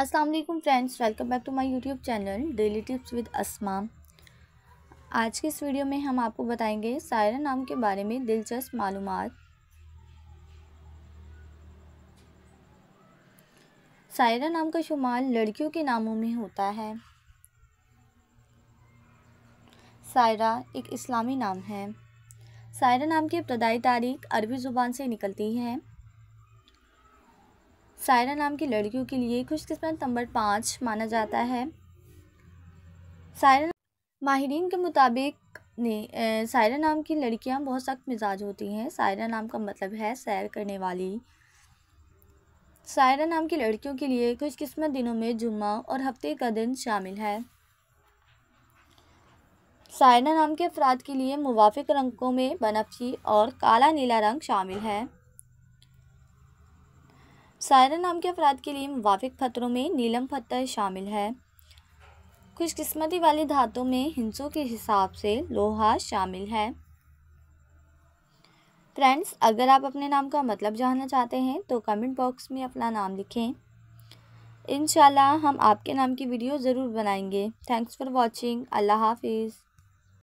अस्सलाम वालेकुम friends welcome back to my YouTube channel daily tips with Asma आज के इस वीडियो में हम आपको बताएंगे सायरा नाम के बारे में दिलचस्प मालूम सायरा नाम का शुमार लड़कियों के नामों में होता है सायरा एक इस्लामी नाम है सायरा नाम की इब्तदाई तारीख अरबी ज़ुबान से निकलती है सायरा नाम की लड़कियों के लिए खुशकस्मत नंबर पाँच माना जाता है सायरा माहरीन के मुताबिक ने सायरा नाम की लड़कियां बहुत सख्त मिजाज होती हैं सायरा नाम का मतलब है सैर करने वाली सायरा नाम की लड़कियों के लिए खुशकस्मत दिनों में जुम्मा और हफ्ते का दिन शामिल है सायरा नाम के अफराद के लिए मुवाफिक रंगों में बनफी और काला नीला रंग शामिल है सायरा नाम के अफराद के लिए मुवाफ़ पत्थरों में नीलम पत्थर शामिल है खुशकस्मती वाली धातों में हिंसों के हिसाब से लोहा शामिल है फ्रेंड्स अगर आप अपने नाम का मतलब जानना चाहते हैं तो कमेंट बॉक्स में अपना नाम लिखें इन हम आपके नाम की वीडियो ज़रूर बनाएंगे थैंक्स फॉर वॉचिंग अल्लाह हाफिज़